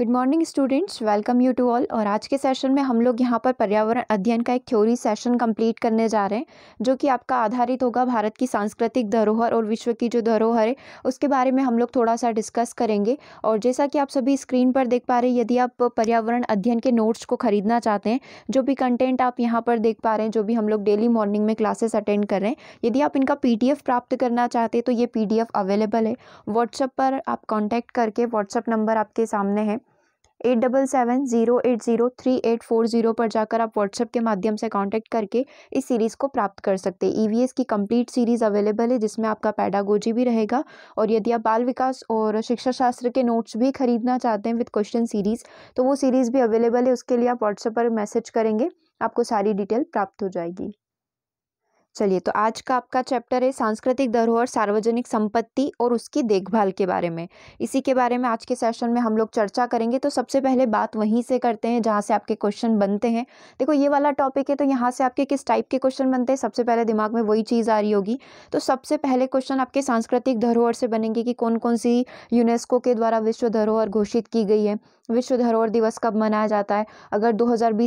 good morning students welcome you to all और आज के सेशन में हम लोग यहाँ पर पर्यावरण अध्ययन का एक थ्योरी सेशन कंप्लीट करने जा रहे हैं जो कि आपका आधारित होगा भारत की सांस्कृतिक धरोहर और विश्व की जो धरोहर है उसके बारे में हम लोग थोड़ा सा डिस्कस करेंगे और जैसा कि आप सभी स्क्रीन पर देख पा रहे हैं यदि आप पर्यावरण अध्ययन के नोट्स को खरीदना चाहते हैं जो भी कंटेंट आप यहाँ पर देख पा रहे हैं जो भी हम लोग डेली मॉर्निंग में क्लासेस अटेंड कर रहे हैं यदि आप इनका पी प्राप्त करना चाहते हैं तो ये पी अवेलेबल है व्हाट्सअप पर आप कॉन्टैक्ट करके व्हाट्सअप नंबर आपके सामने है eight double seven zero eight zero three eight four zero पर जाकर आप व्हाट्सएप के माध्यम से कांटेक्ट करके इस सीरीज़ को प्राप्त कर सकते हैं ई e की कंप्लीट सीरीज़ अवेलेबल है जिसमें आपका पैडागोजी भी रहेगा और यदि आप बाल विकास और शिक्षा शास्त्र के नोट्स भी खरीदना चाहते हैं विद क्वेश्चन सीरीज़ तो वो सीरीज़ भी अवेलेबल है उसके लिए आप व्हाट्सएप पर मैसेज करेंगे आपको सारी डिटेल प्राप्त हो जाएगी चलिए तो आज का आपका चैप्टर है सांस्कृतिक धरोहर सार्वजनिक संपत्ति और उसकी देखभाल के बारे में इसी के बारे में आज के सेशन में हम लोग चर्चा करेंगे तो सबसे पहले बात वहीं से करते हैं जहाँ से आपके क्वेश्चन बनते हैं देखो ये वाला टॉपिक है तो यहाँ से आपके किस टाइप के क्वेश्चन बनते हैं सबसे पहले दिमाग में वही चीज़ आ रही होगी तो सबसे पहले क्वेश्चन आपके सांस्कृतिक धरोहर से बनेंगे कि कौन कौन सी यूनेस्को के द्वारा विश्व धरोहर घोषित की गई है विश्व धरोहर दिवस कब मनाया जाता है अगर दो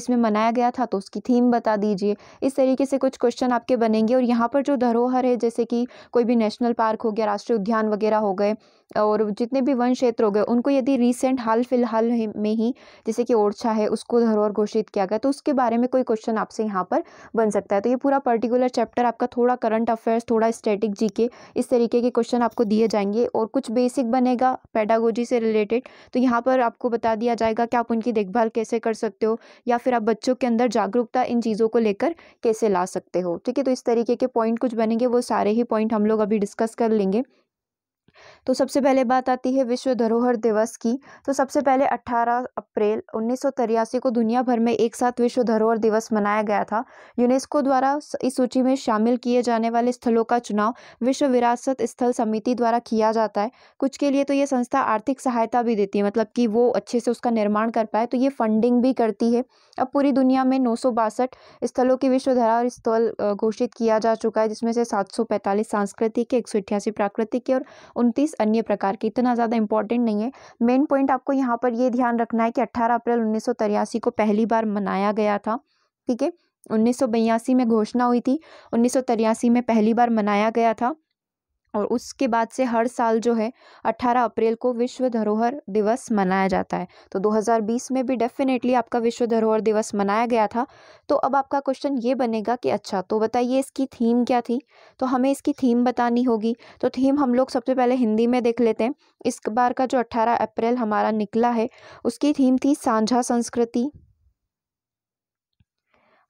में मनाया गया था तो उसकी थीम बता दीजिए इस तरीके से कुछ क्वेश्चन आपके बने बनेंगे और यहाँ पर जो धरोहर है जैसे कि कोई भी नेशनल पार्क हो गया राष्ट्रीय उद्यान वगैरह हो गए और जितने भी वन क्षेत्र हो गए उनको यदि रिसेंट हाल फिलहाल में ही जैसे कि ओरछा है उसको धरोहर घोषित किया गया तो उसके बारे में कोई क्वेश्चन आपसे यहाँ पर बन सकता है तो ये पूरा पर्टिकुलर चैप्टर आपका थोड़ा करंट अफेयर्स थोड़ा स्टेटिक जी इस तरीके के क्वेश्चन आपको दिए जाएंगे और कुछ बेसिक बनेगा पैडागोजी से रिलेटेड तो यहाँ पर आपको बता दिया जाएगा कि आप उनकी देखभाल कैसे कर सकते हो या फिर आप बच्चों के अंदर जागरूकता इन चीज़ों को लेकर कैसे ला सकते हो ठीक है तो इस तरीके के पॉइंट कुछ बनेंगे वो सारे ही पॉइंट हम लोग अभी डिस्कस कर लेंगे तो सबसे पहले बात आती है विश्व धरोहर दिवस की तो सबसे पहले 18 अप्रैल उन्नीस को दुनिया भर में एक साथ विश्व धरोहर दिवस मनाया गया था यूनेस्को द्वारा इस सूची में शामिल किए जाने वाले स्थलों का चुनाव विश्व विरासत स्थल समिति द्वारा किया जाता है कुछ के लिए तो ये संस्था आर्थिक सहायता भी देती है मतलब कि वो अच्छे से उसका निर्माण कर पाए तो ये फंडिंग भी करती है अब पूरी दुनिया में नौ स्थलों के विश्व धरोहर स्थल घोषित किया जा चुका है जिसमें से सात सांस्कृतिक एक सौ प्राकृतिक और उनतीस अन्य प्रकार के इतना ज़्यादा इंपॉर्टेंट नहीं है मेन पॉइंट आपको यहाँ पर ये ध्यान रखना है कि अट्ठारह अप्रैल उन्नीस को पहली बार मनाया गया था ठीक है उन्नीस में घोषणा हुई थी उन्नीस में पहली बार मनाया गया था और उसके बाद से हर साल जो है 18 अप्रैल को विश्व धरोहर दिवस मनाया जाता है तो 2020 में भी डेफिनेटली आपका विश्व धरोहर दिवस मनाया गया था तो अब आपका क्वेश्चन ये बनेगा कि अच्छा तो बताइए इसकी थीम क्या थी तो हमें इसकी थीम बतानी होगी तो थीम हम लोग सबसे पहले हिंदी में देख लेते हैं इस बार का जो अट्ठारह अप्रैल हमारा निकला है उसकी थीम थी साझा संस्कृति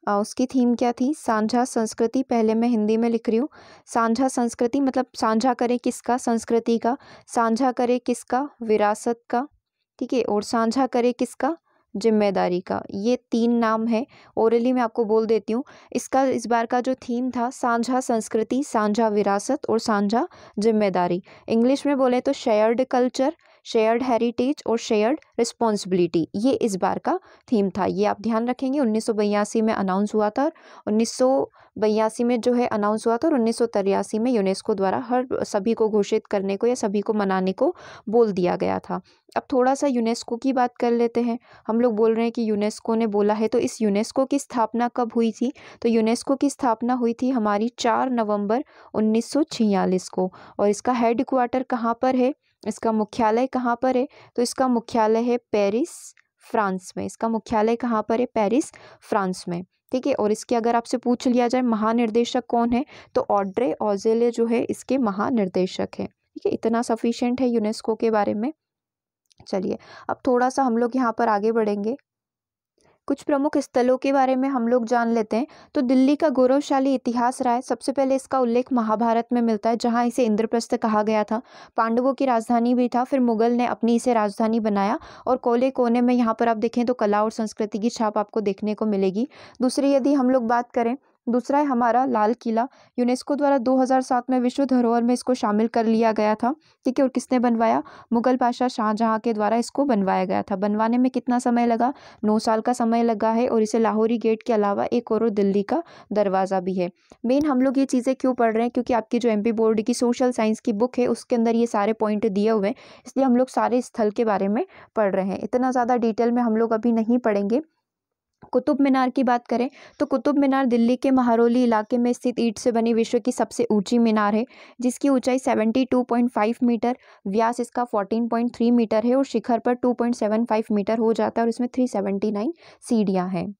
उसकी थीम क्या थी साझा संस्कृति पहले मैं हिंदी में लिख रही हूँ साझा संस्कृति मतलब साझा करें किसका संस्कृति का साझा करें किसका विरासत का ठीक है और साझा करें किसका जिम्मेदारी का ये तीन नाम है ओरली मैं आपको बोल देती हूँ इसका इस बार का जो थीम था साझा संस्कृति साझा विरासत और साझा जिम्मेदारी इंग्लिश में बोले तो शेयर्ड कल्चर शेयर्ड हेरिटेज और शेयर्ड रिस्पॉन्सिबिलिटी ये इस बार का थीम था ये आप ध्यान रखेंगे उन्नीस में अनाउंस हुआ था उन्नीस में जो है अनाउंस हुआ था और उन्नीस में यूनेस्को द्वारा हर सभी को घोषित करने को या सभी को मनाने को बोल दिया गया था अब थोड़ा सा यूनेस्को की बात कर लेते हैं हम लोग बोल रहे हैं कि यूनेस्को ने बोला है तो इस यूनेस्को की स्थापना कब हुई थी तो यूनेस्को की स्थापना हुई थी हमारी चार नवंबर 1946 को और इसका हेड क्वार्टर कहाँ पर है इसका मुख्यालय कहाँ पर है तो इसका मुख्यालय है पेरिस फ्रांस में इसका मुख्यालय कहाँ पर है पेरिस फ्रांस में ठीक है और इसके अगर आपसे पूछ लिया जाए महानिर्देशक कौन है तो ऑड्रे ऑजेले जो है इसके महानिर्देशक हैं ठीक है इतना सफिशेंट है यूनेस्को के बारे में चलिए अब थोड़ा सा हम लोग यहाँ पर आगे बढ़ेंगे कुछ प्रमुख स्थलों के बारे में हम लोग जान लेते हैं तो दिल्ली का गौरवशाली इतिहास रहा है सबसे पहले इसका उल्लेख महाभारत में मिलता है जहाँ इसे इंद्रप्रस्थ कहा गया था पांडवों की राजधानी भी था फिर मुगल ने अपनी इसे राजधानी बनाया और कोले कोने में यहाँ पर आप देखें तो कला और संस्कृति की छाप आपको देखने को मिलेगी दूसरी यदि हम लोग बात करें दूसरा है हमारा लाल किला यूनेस्को द्वारा 2007 में विश्व धरोहर में इसको शामिल कर लिया गया था ठीक है और किसने बनवाया मुगल बादशाह शाहजहाँ के द्वारा इसको बनवाया गया था बनवाने में कितना समय लगा नौ साल का समय लगा है और इसे लाहौरी गेट के अलावा एक और दिल्ली का दरवाज़ा भी है मेन हम लोग ये चीज़ें क्यों पढ़ रहे हैं क्योंकि आपकी जो एम बोर्ड की सोशल साइंस की बुक है उसके अंदर ये सारे पॉइंट दिए हुए हैं इसलिए हम लोग सारे स्थल के बारे में पढ़ रहे हैं इतना ज़्यादा डिटेल में हम लोग अभी नहीं पढ़ेंगे कुतुब मीनार की बात करें तो कुतुब मीनार दिल्ली के महारोली इलाके में स्थित ईट से बनी विश्व की सबसे ऊंची मीनार है जिसकी ऊंचाई 72.5 मीटर व्यास इसका 14.3 मीटर है और शिखर पर 2.75 मीटर हो जाता है और इसमें 379 सीढ़ियां हैं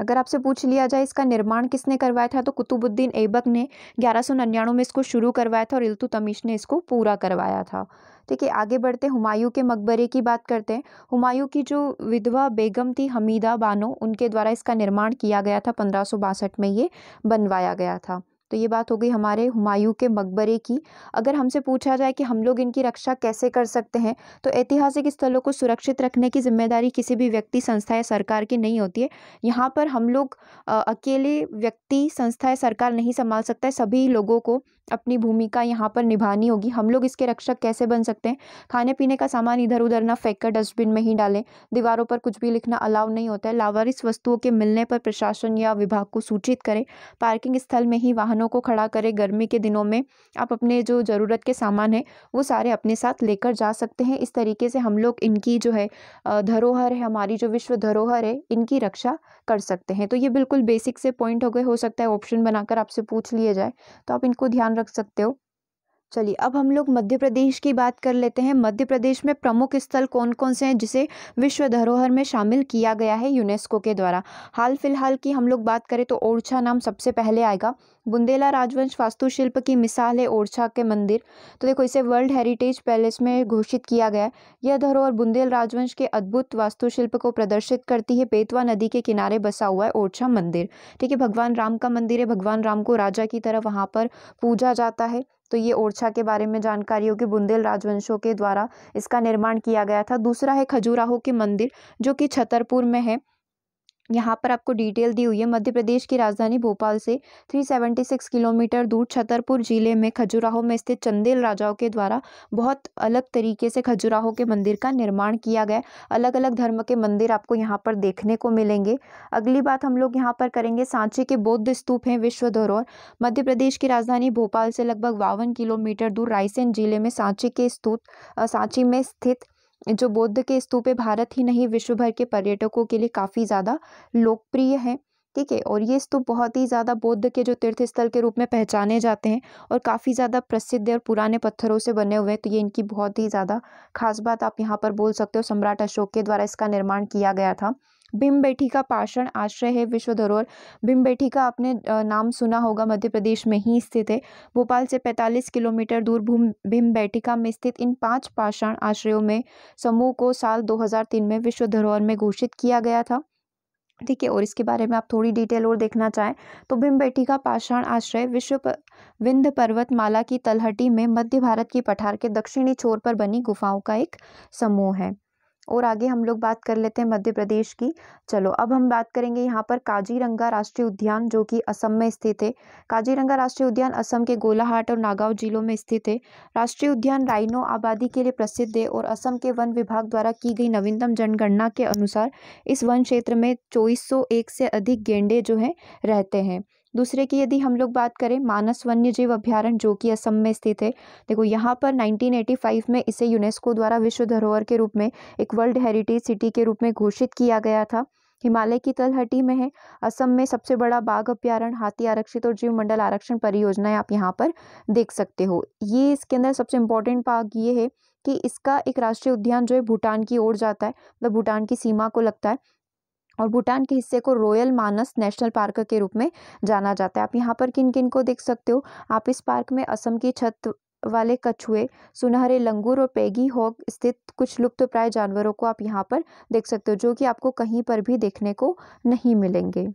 अगर आपसे पूछ लिया जाए इसका निर्माण किसने करवाया था तो कुतुबुद्दीन ऐबक ने ग्यारह में इसको शुरू करवाया था और इल्तुतमिश ने इसको पूरा करवाया था ठीक है आगे बढ़ते हुमायूं के मकबरे की बात करते हैं हुमायूं की जो विधवा बेगम थी हमीदा बानो उनके द्वारा इसका निर्माण किया गया था पंद्रह में ये बनवाया गया था तो ये बात हो गई हमारे हुमायूं के मकबरे की अगर हमसे पूछा जाए कि हम लोग इनकी रक्षा कैसे कर सकते हैं तो ऐतिहासिक स्थलों को सुरक्षित रखने की जिम्मेदारी किसी भी व्यक्ति संस्था या सरकार की नहीं होती है यहाँ पर हम लोग अकेले व्यक्ति संस्था या सरकार नहीं संभाल सकता है सभी लोगों को अपनी भूमिका यहाँ पर निभानी होगी हम लोग इसके रक्षक कैसे बन सकते हैं खाने पीने का सामान इधर उधर ना फेंक कर डस्टबिन में ही डालें दीवारों पर कुछ भी लिखना अलाउ नहीं होता है लावारिस वस्तुओं के मिलने पर प्रशासन या विभाग को सूचित करें पार्किंग स्थल में ही वाहनों को खड़ा करें गर्मी के दिनों में आप अपने जो ज़रूरत के सामान हैं वो सारे अपने साथ लेकर जा सकते हैं इस तरीके से हम लोग इनकी जो है धरोहर है हमारी जो विश्व धरोहर है इनकी रक्षा कर सकते हैं तो ये बिल्कुल बेसिक से पॉइंट हो गए हो सकता है ऑप्शन बनाकर आपसे पूछ लिए जाए तो आप इनको ध्यान रख सकते हो चलिए अब हम लोग मध्य प्रदेश की बात कर लेते हैं मध्य प्रदेश में प्रमुख स्थल कौन कौन से हैं जिसे विश्व धरोहर में शामिल किया गया है यूनेस्को के द्वारा हाल फिलहाल की हम लोग बात करें तो ओरछा नाम सबसे पहले आएगा बुंदेला राजवंश वास्तुशिल्प की मिसाल है ओरछा के मंदिर तो देखो इसे वर्ल्ड हेरिटेज पैलेस में घोषित किया गया है यह धरोहर बुंदेल राजवंश के अद्भुत वास्तुशिल्प को प्रदर्शित करती है पेतवा नदी के किनारे बसा हुआ है ओरछा मंदिर ठीक है भगवान राम का मंदिर है भगवान राम को राजा की तरह वहाँ पर पूजा जाता है तो ये ओरछा के बारे में जानकारी होगी बुंदेल राजवंशों के द्वारा इसका निर्माण किया गया था दूसरा है खजुराहो के मंदिर जो कि छतरपुर में है यहाँ पर आपको डिटेल दी हुई है मध्य प्रदेश की राजधानी भोपाल से 376 किलोमीटर दूर छतरपुर जिले में खजुराहो में स्थित चंदेल राजाओं के द्वारा बहुत अलग तरीके से खजुराहो के मंदिर का निर्माण किया गया अलग अलग धर्म के मंदिर आपको यहाँ पर देखने को मिलेंगे अगली बात हम लोग यहाँ पर करेंगे सांची के बौद्ध स्तूप हैं विश्व धरोहर मध्य प्रदेश की राजधानी भोपाल से लगभग बावन किलोमीटर दूर रायसेन जिले में सांची के स्तूप सांची में स्थित जो बौद्ध के है भारत ही नहीं विश्व भर के पर्यटकों के लिए काफ़ी ज़्यादा लोकप्रिय है ठीक है और ये स्तूप बहुत ही ज़्यादा बौद्ध के जो तीर्थ स्थल के रूप में पहचाने जाते हैं और काफ़ी ज़्यादा प्रसिद्ध और पुराने पत्थरों से बने हुए हैं तो ये इनकी बहुत ही ज़्यादा खास बात आप यहाँ पर बोल सकते हो सम्राट अशोक के द्वारा इसका निर्माण किया गया था भीम का पाषाण आश्रय है विश्व धरोहर का आपने नाम सुना होगा मध्य प्रदेश में ही स्थित है भोपाल से 45 किलोमीटर दूर भूम बैठिका में स्थित इन पांच पाषाण आश्रयों में समूह को साल 2003 में विश्व धरोहर में घोषित किया गया था ठीक है और इसके बारे में आप थोड़ी डिटेल और देखना चाहें तो भीम का पाषाण आश्रय विश्व पर, पर्वत पर्वतमाला की तलहटी में मध्य भारत की पठार के दक्षिणी छोर पर बनी गुफाओं का एक समूह है और आगे हम लोग बात कर लेते हैं मध्य प्रदेश की चलो अब हम बात करेंगे यहाँ पर काजीरंगा राष्ट्रीय उद्यान जो कि असम में स्थित है काजीरंगा राष्ट्रीय उद्यान असम के गोलाहाट और नागांव जिलों में स्थित है राष्ट्रीय उद्यान राइनो आबादी के लिए प्रसिद्ध है और असम के वन विभाग द्वारा की गई नवीनतम जनगणना के अनुसार इस वन क्षेत्र में चौबीस से अधिक गेंडे जो हैं रहते हैं दूसरे की यदि हम लोग बात करें मानस वन्य जीव अभ्यारण्य जो कि असम में स्थित है देखो यहाँ पर 1985 में इसे यूनेस्को द्वारा विश्व धरोहर के रूप में एक वर्ल्ड हेरिटेज सिटी के रूप में घोषित किया गया था हिमालय की तलहटी में है असम में सबसे बड़ा बाघ अभ्यारण हाथी आरक्षित और जीव मंडल आरक्षण परियोजनाएं आप यहाँ पर देख सकते हो ये इसके अंदर सबसे इम्पोर्टेंट भाग ये है कि इसका एक राष्ट्रीय उद्यान जो है भूटान की ओर जाता है मतलब भूटान की सीमा को लगता है और भूटान के हिस्से को रॉयल मानस नेशनल पार्क के रूप में जाना जाता है आप यहाँ पर किन किन को देख सकते हो आप इस पार्क में असम की छत वाले कछुए सुनहरे लंगूर और पेगी हॉक स्थित कुछ लुप्त प्राय जानवरों को आप यहाँ पर देख सकते हो जो कि आपको कहीं पर भी देखने को नहीं मिलेंगे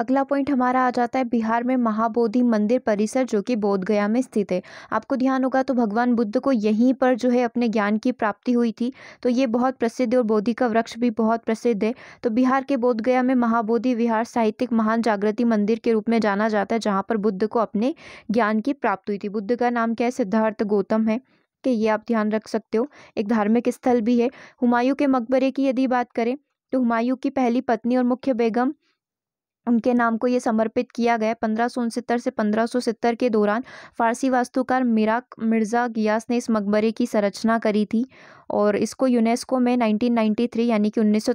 अगला पॉइंट हमारा आ जाता है बिहार में महाबोधि मंदिर परिसर जो कि बोधगया में स्थित है आपको ध्यान होगा तो भगवान बुद्ध को यहीं पर जो है अपने ज्ञान की प्राप्ति हुई थी तो ये बहुत प्रसिद्ध और बोधि का वृक्ष भी बहुत प्रसिद्ध है तो बिहार के बोधगया में महाबोधि विहार साहित्यिक महान जागृति मंदिर के रूप में जाना जाता है जहाँ पर बुद्ध को अपने ज्ञान की प्राप्त हुई थी बुद्ध का नाम क्या है सिद्धार्थ गौतम है कि ये आप ध्यान रख सकते हो एक धार्मिक स्थल भी है हुमायूं के मकबरे की यदि बात करें तो हुमायूं की पहली पत्नी और मुख्य बेगम उनके नाम को ये समर्पित किया गया पंद्रह सौ उनसत्तर से पंद्रह सौ सत्तर के दौरान फ़ारसी वास्तुकार मिराक मिर्ज़ा गियास ने इस मकबरे की संरचना करी थी और इसको यूनेस्को में 1993 यानी कि उन्नीस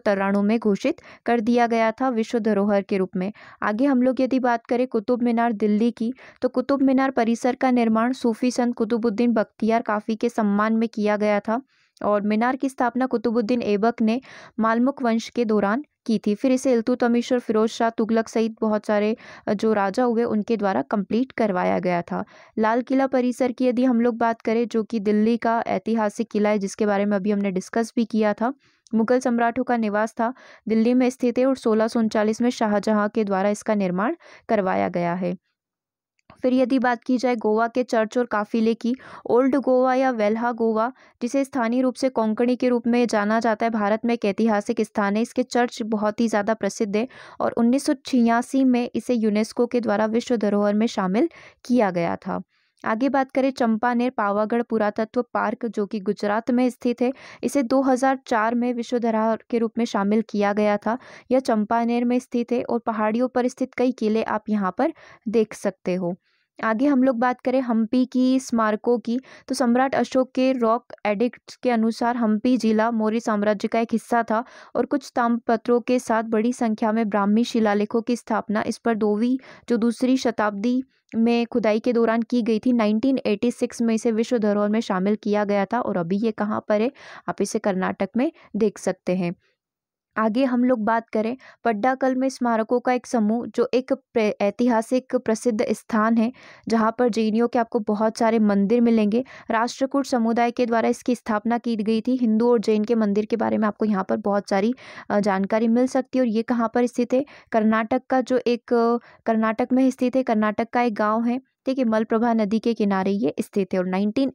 में घोषित कर दिया गया था विश्व धरोहर के रूप में आगे हम लोग यदि बात करें कुतुब मीनार दिल्ली की तो कुतुब मीनार परिसर का निर्माण सूफी संत कुतुबुद्दीन बख्तियार काफ़ी के सम्मान में किया गया था और मीनार की स्थापना कुतुबुद्दीन ऐबक ने मालमुक वंश के दौरान की थी फिर इसे इल्तुतमिश और फिरोज शाह तुगलक सहित बहुत सारे जो राजा हुए उनके द्वारा कंप्लीट करवाया गया था लाल किला परिसर की यदि हम लोग बात करें जो कि दिल्ली का ऐतिहासिक किला है जिसके बारे में अभी हमने डिस्कस भी किया था मुगल सम्राटों का निवास था दिल्ली में स्थित है और सोलह में शाहजहाँ के द्वारा इसका निर्माण करवाया गया है फिर यदि बात की जाए गोवा के चर्च और काफ़िले की ओल्ड गोवा या वेल्हा गोवा जिसे स्थानीय रूप से कोंकणी के रूप में जाना जाता है भारत में एक ऐतिहासिक स्थान है इसके चर्च बहुत ही ज़्यादा प्रसिद्ध है और उन्नीस में इसे यूनेस्को के द्वारा विश्व धरोहर में शामिल किया गया था आगे बात करें चंपानेर पावागढ़ पुरातत्व पार्क जो कि गुजरात में स्थित है इसे 2004 में विश्व धरोहर के रूप में शामिल किया गया था यह चंपानेर में स्थित है और पहाड़ियों पर स्थित कई किले आप यहाँ पर देख सकते हो आगे हम लोग बात करें हम्पी की स्मारकों की तो सम्राट अशोक के रॉक एडिक्ट के अनुसार हम्पी जिला मौर्य साम्राज्य का एक हिस्सा था और कुछ तामपत्रों के साथ बड़ी संख्या में ब्राह्मी शिलालेखों की स्थापना इस पर दोवी जो दूसरी शताब्दी में खुदाई के दौरान की गई थी 1986 में इसे विश्व धरोहर में शामिल किया गया था और अभी ये कहाँ पर है आप इसे कर्नाटक में देख सकते हैं आगे हम लोग बात करें पड्डाकल में स्मारकों का एक समूह जो एक ऐतिहासिक प्रसिद्ध स्थान है जहाँ पर जैनियों के आपको बहुत सारे मंदिर मिलेंगे राष्ट्रकूट समुदाय के द्वारा इसकी स्थापना की गई थी हिंदू और जैन के मंदिर के बारे में आपको यहाँ पर बहुत सारी जानकारी मिल सकती है और ये कहाँ पर स्थित है कर्नाटक का जो एक कर्नाटक में स्थित है कर्नाटक का एक गाँव है ठीक है मलप्रभा नदी के किनारे ये स्थित है और नाइनटीन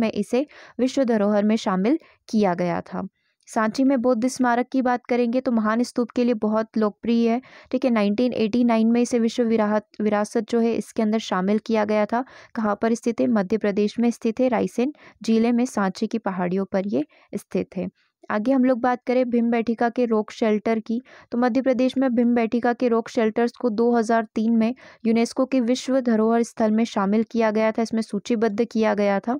में इसे विश्व धरोहर में शामिल किया गया था सांची में बौद्ध स्मारक की बात करेंगे तो महान स्तूप के लिए बहुत लोकप्रिय है ठीक है 1989 में इसे विश्व विराहत विरासत जो है इसके अंदर शामिल किया गया था कहाँ पर स्थित है मध्य प्रदेश में स्थित है रायसेन जिले में सांची की पहाड़ियों पर ये स्थित है आगे हम लोग बात करें भीम बैठिका के रोक शेल्टर की तो मध्य प्रदेश में भीम बैठिका के रोक शेल्टर्स को 2003 में यूनेस्को के विश्व धरोहर स्थल में शामिल किया गया था इसमें सूचीबद्ध किया गया था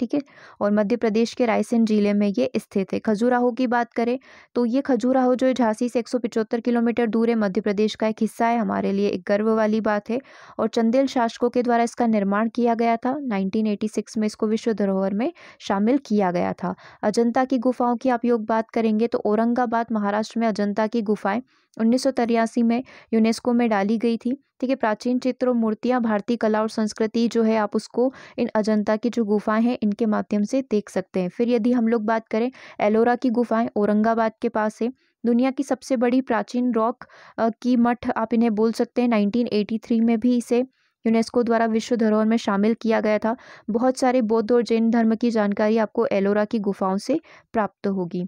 ठीक है और मध्य प्रदेश के रायसेन जिले में ये स्थित है खजुराहो की बात करें तो ये खजुराहो जो है झांसी से एक किलोमीटर दूर है मध्य प्रदेश का एक हिस्सा है हमारे लिए एक गर्व वाली बात है और चंदेल शासकों के द्वारा इसका निर्माण किया गया था नाइनटीन में इसको विश्व धरोहर में शामिल किया गया था अजंता की गुफाओं की आप योग बात करेंगे तो औरंगाबाद महाराष्ट्र में अजंता की गुफाएं उन्नीस में यूनेस्को में डाली गई थी ठीक है प्राचीन चित्र और मूर्तियाँ भारतीय कला और संस्कृति जो है आप उसको इन अजंता की जो गुफाएं हैं इनके माध्यम से देख सकते हैं फिर यदि हम लोग बात करें एलोरा की गुफाएं औरंगाबाद के पास है दुनिया की सबसे बड़ी प्राचीन रॉक की मठ आप इन्हें बोल सकते हैं नाइनटीन में भी इसे यूनेस्को द्वारा विश्व धरोहर में शामिल किया गया था बहुत सारे बौद्ध और जैन धर्म की जानकारी आपको एलोरा की गुफाओं से प्राप्त होगी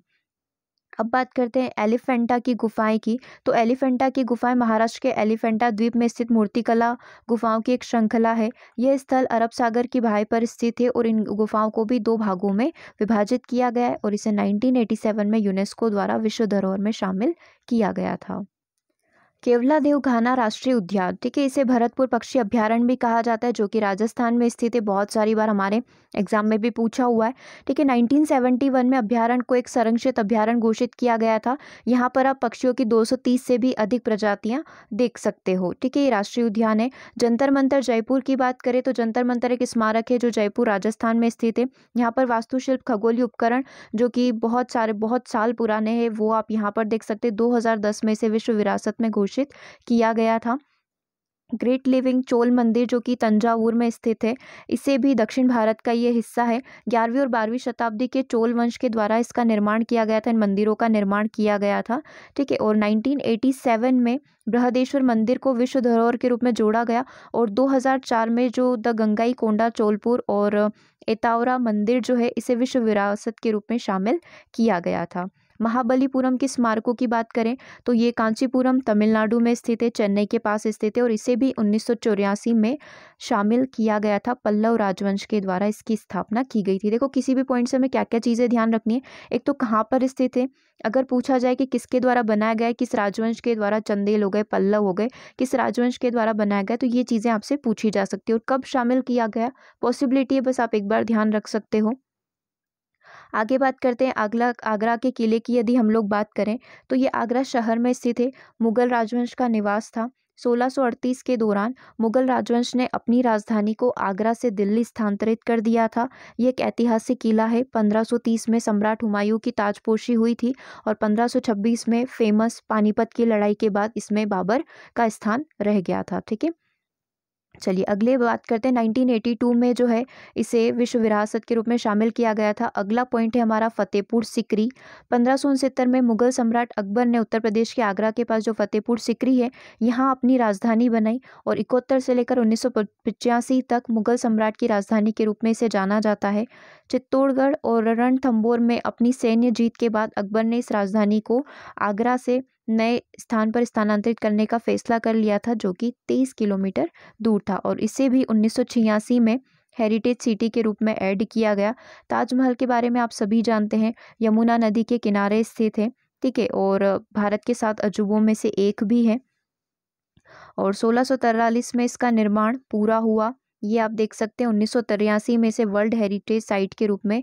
अब बात करते हैं एलिफेंटा की गुफाएं की तो एलिफेंटा की गुफाएं महाराष्ट्र के एलिफेंटा द्वीप में स्थित मूर्तिकला गुफाओं की एक श्रृंखला है यह स्थल अरब सागर की भाई पर स्थित है और इन गुफाओं को भी दो भागों में विभाजित किया गया है और इसे 1987 में यूनेस्को द्वारा विश्व धरोहर में शामिल किया गया था केवला देवघाना राष्ट्रीय उद्यान ठीक है इसे भरतपुर पक्षी अभ्यारण्य भी कहा जाता है जो कि राजस्थान में स्थित है बहुत सारी बार हमारे एग्जाम में भी पूछा हुआ है ठीक है 1971 में अभ्यारण को एक संरक्षित अभ्यारण घोषित किया गया था यहाँ पर आप पक्षियों की 230 से भी अधिक प्रजातियाँ देख सकते हो ठीक है ये राष्ट्रीय उद्यान है जंतर मंतर जयपुर की बात करें तो जंतर मंतर एक स्मारक है जो जयपुर राजस्थान में स्थित है यहाँ पर वास्तुशिल्प खगोली उपकरण जो कि बहुत सारे बहुत साल पुराने हैं वो आप यहाँ पर देख सकते हैं दो में इसे विश्व विरासत में घोषित घोषित किया गया था ग्रेट लिविंग चोल मंदिर जो कि तंजावुर में स्थित है इसे भी दक्षिण भारत का ये हिस्सा है ग्यारहवीं और बारहवीं शताब्दी के चोल वंश के द्वारा इसका निर्माण किया गया था इन मंदिरों का निर्माण किया गया था ठीक है और 1987 में बृहदेश्वर मंदिर को विश्व धरोहर के रूप में जोड़ा गया और 2004 में जो द गंगाई कोंडा चोलपुर और एतावरा मंदिर जो है इसे विश्व विरासत के रूप में शामिल किया गया था महाबलीपुरम के स्मारकों की बात करें तो ये कांचीपुरम तमिलनाडु में स्थित है चेन्नई के पास स्थित है और इसे भी उन्नीस में शामिल किया गया था पल्लव राजवंश के द्वारा इसकी स्थापना की गई थी देखो किसी भी पॉइंट से हमें क्या क्या चीज़ें ध्यान रखनी है एक तो कहाँ पर स्थित है अगर पूछा जाए कि किसके द्वारा बनाया गया है किस राजवंश के द्वारा चंदेल हो गए पल्लव हो गए किस राजवंश के द्वारा बनाया गया तो ये चीज़ें आपसे पूछी जा सकती है और कब शामिल किया गया पॉसिबिलिटी है बस आप एक बार ध्यान रख सकते हो आगे बात करते हैं आगरा आगरा के किले की यदि हम लोग बात करें तो ये आगरा शहर में स्थित है मुगल राजवंश का निवास था 1638 के दौरान मुगल राजवंश ने अपनी राजधानी को आगरा से दिल्ली स्थानांतरित कर दिया था यह एक ऐतिहासिक किला है 1530 में सम्राट हुमायूं की ताजपोशी हुई थी और 1526 में फेमस पानीपत की लड़ाई के बाद इसमें बाबर का स्थान रह गया था ठीक है चलिए अगले बात करते हैं 1982 में जो है इसे विश्व विरासत के रूप में शामिल किया गया था अगला पॉइंट है हमारा फतेहपुर सिकरी पंद्रह में मुगल सम्राट अकबर ने उत्तर प्रदेश के आगरा के पास जो फतेहपुर सिकरी है यहाँ अपनी राजधानी बनाई और इकहत्तर से लेकर उन्नीस तक मुगल सम्राट की राजधानी के रूप में इसे जाना जाता है चित्तौड़गढ़ और रणथम्बोर में अपनी सैन्य जीत के बाद अकबर ने इस राजधानी को आगरा से नए स्थान पर स्थानांतरित करने का फैसला कर लिया था जो कि 23 किलोमीटर दूर था और इसे भी उन्नीस में हेरिटेज सिटी के रूप में ऐड किया गया ताजमहल के बारे में आप सभी जानते हैं यमुना नदी के किनारे स्थित है ठीक है और भारत के सात अजूबों में से एक भी है और सोलह में इसका निर्माण पूरा हुआ ये आप देख सकते हैं उन्नीस में इसे वर्ल्ड हेरिटेज साइट के रूप में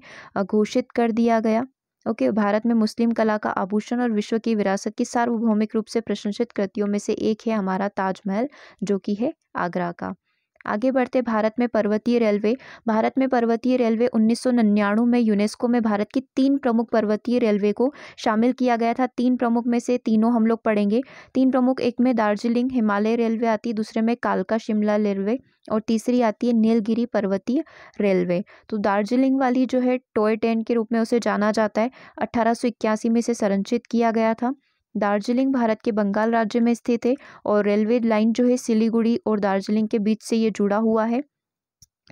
घोषित कर दिया गया ओके भारत में मुस्लिम कला का आभूषण और विश्व की विरासत की सार्वभौमिक रूप से प्रशंसित कृतियों में से एक है हमारा ताजमहल जो कि है आगरा का आगे बढ़ते भारत में पर्वतीय रेलवे भारत में पर्वतीय रेलवे उन्नीस में यूनेस्को में भारत की तीन प्रमुख पर्वतीय रेलवे को शामिल किया गया था तीन प्रमुख में से तीनों हम लोग पढ़ेंगे तीन प्रमुख एक में दार्जिलिंग हिमालय रेलवे आती है दूसरे में कालका शिमला रेलवे और तीसरी आती है नीलगिरी पर्वतीय रेलवे तो दार्जिलिंग वाली जो है टॉय ट्रेन के रूप में उसे जाना जाता है अट्ठारह में इसे संरचित किया गया था दार्जिलिंग भारत के बंगाल राज्य में स्थित है और रेलवे लाइन जो है सिलीगुड़ी और दार्जिलिंग के बीच से ये जुड़ा हुआ है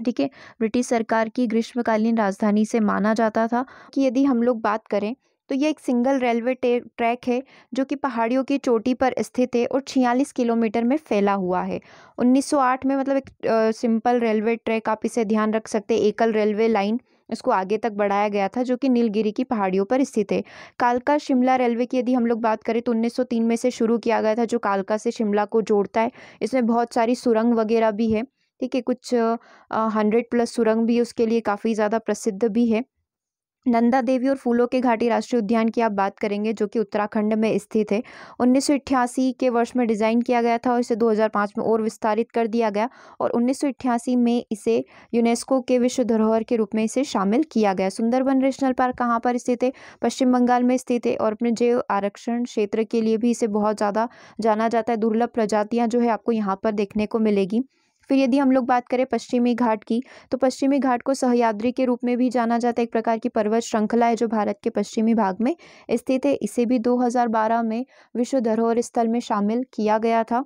ठीक है ब्रिटिश सरकार की ग्रीष्मकालीन राजधानी से माना जाता था कि यदि हम लोग बात करें तो ये एक सिंगल रेलवे ट्रैक है जो कि पहाड़ियों की चोटी पर स्थित है और 46 किलोमीटर में फैला हुआ है 1908 में मतलब एक सिंपल रेलवे ट्रैक आप इसे ध्यान रख सकते एकल रेलवे लाइन इसको आगे तक बढ़ाया गया था जो कि नीलगिरी की पहाड़ियों पर स्थित है कालका शिमला रेलवे की यदि हम लोग बात करें तो 1903 में से शुरू किया गया था जो कालका से शिमला को जोड़ता है इसमें बहुत सारी सुरंग वगैरह भी है ठीक है कुछ हंड्रेड प्लस सुरंग भी उसके लिए काफ़ी ज़्यादा प्रसिद्ध भी है नंदा देवी और फूलों के घाटी राष्ट्रीय उद्यान की आप बात करेंगे जो कि उत्तराखंड में स्थित है उन्नीस के वर्ष में डिज़ाइन किया गया था और इसे 2005 में और विस्तारित कर दिया गया और उन्नीस में इसे यूनेस्को के विश्व धरोहर के रूप में इसे शामिल किया गया सुंदरबन नेशनल पार्क कहाँ पर स्थित है पश्चिम बंगाल में स्थित है और अपने जैव आरक्षण क्षेत्र के लिए भी इसे बहुत ज़्यादा जाना जाता है दुर्लभ प्रजातियाँ जो है आपको यहाँ पर देखने को मिलेगी फिर यदि हम लोग बात करें पश्चिमी घाट की तो पश्चिमी घाट को सहयाद्री के रूप में भी जाना जाता है एक प्रकार की पर्वत श्रृंखला है जो भारत के पश्चिमी भाग में स्थित है इसे भी 2012 में विश्व धरोहर स्थल में शामिल किया गया था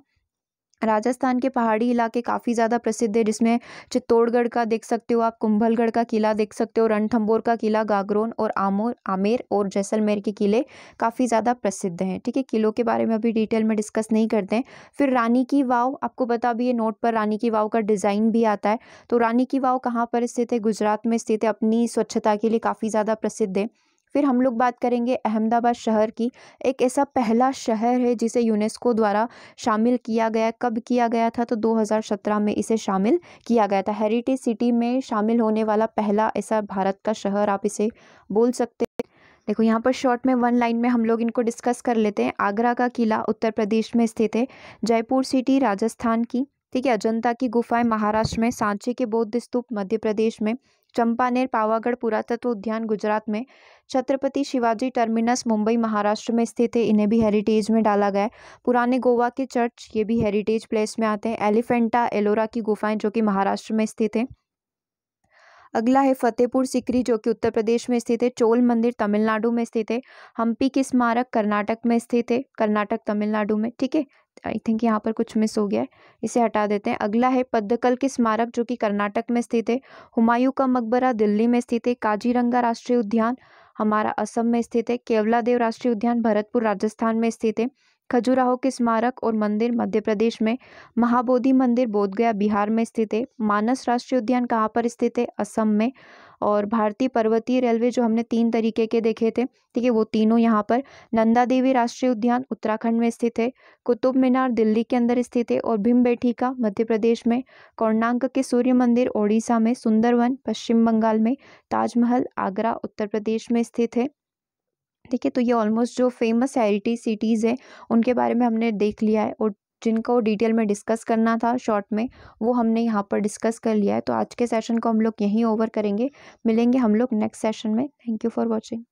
राजस्थान के पहाड़ी इलाके काफ़ी ज़्यादा प्रसिद्ध है जिसमें चित्तौड़गढ़ का देख सकते हो आप कुंभलगढ़ का किला देख सकते हो रणथंबोर का किला गागरोन और आमोर आमेर और जैसलमेर के किले काफ़ी ज़्यादा प्रसिद्ध हैं ठीक है किलों के बारे में अभी डिटेल में डिस्कस नहीं करते हैं फिर रानी की वाव आपको बता भी ये नोट पर रानी की वाव का डिज़ाइन भी आता है तो रानी की वाव कहाँ पर स्थित है गुजरात में स्थित है अपनी स्वच्छता के लिए काफ़ी ज़्यादा प्रसिद्ध है फिर हम लोग बात करेंगे अहमदाबाद शहर की एक ऐसा पहला शहर है जिसे यूनेस्को द्वारा शामिल किया गया कब किया गया था तो 2017 में इसे शामिल किया गया था हेरिटेज सिटी में शामिल होने वाला पहला ऐसा भारत का शहर आप इसे बोल सकते हैं देखो यहाँ पर शॉर्ट में वन लाइन में हम लोग इनको डिस्कस कर लेते हैं आगरा का किला उत्तर प्रदेश में स्थित है जयपुर सिटी राजस्थान की ठीक है अजंता की गुफाएं महाराष्ट्र में सांची के बौद्ध स्तूप मध्य प्रदेश में चंपानेर पावागढ़ पुरातत्व उद्यान गुजरात में छत्रपति शिवाजी टर्मिनस मुंबई महाराष्ट्र में स्थित है इन्हें भी हेरिटेज में डाला गया है पुराने गोवा के चर्च ये भी हेरिटेज प्लेस में आते हैं एलिफेंटा एलोरा की गुफाएं जो कि महाराष्ट्र में स्थित है अगला है फतेहपुर सिकरी जो कि उत्तर प्रदेश में स्थित है चोल मंदिर तमिलनाडु में स्थित है हम्पी के स्मारक कर्नाटक में स्थित है कर्नाटक तमिलनाडु में ठीक है आई थिंक यहाँ पर कुछ मिस हो गया है इसे हटा देते हैं अगला है पद्दकल के स्मारक जो कि कर्नाटक में स्थित है हुमायूं का मकबरा दिल्ली में स्थित है काजीरंगा राष्ट्रीय उद्यान हमारा असम में स्थित है केवलादेव राष्ट्रीय उद्यान भरतपुर राजस्थान में स्थित है खजुराहो के स्मारक और मंदिर मध्य प्रदेश में महाबोधि मंदिर बोधगया बिहार में स्थित है मानस राष्ट्रीय उद्यान कहाँ पर स्थित है असम में और भारतीय पर्वतीय रेलवे जो हमने तीन तरीके के देखे थे ठीक है वो तीनों यहाँ पर नंदा देवी राष्ट्रीय उद्यान उत्तराखंड में स्थित है कुतुब मीनार दिल्ली के अंदर स्थित है और भीम भीमबेठिका मध्य प्रदेश में कौर्णांक के सूर्य मंदिर ओडिशा में सुंदरवन पश्चिम बंगाल में ताजमहल आगरा उत्तर प्रदेश में स्थित है देखिए तो ये ऑलमोस्ट जो फेमस हेरिटेज सिटीज़ है उनके बारे में हमने देख लिया है और जिनको डिटेल में डिस्कस करना था शॉर्ट में वो हमने यहाँ पर डिस्कस कर लिया है तो आज के सेशन को हम लोग यहीं ओवर करेंगे मिलेंगे हम लोग नेक्स्ट सेशन में थैंक यू फॉर वॉचिंग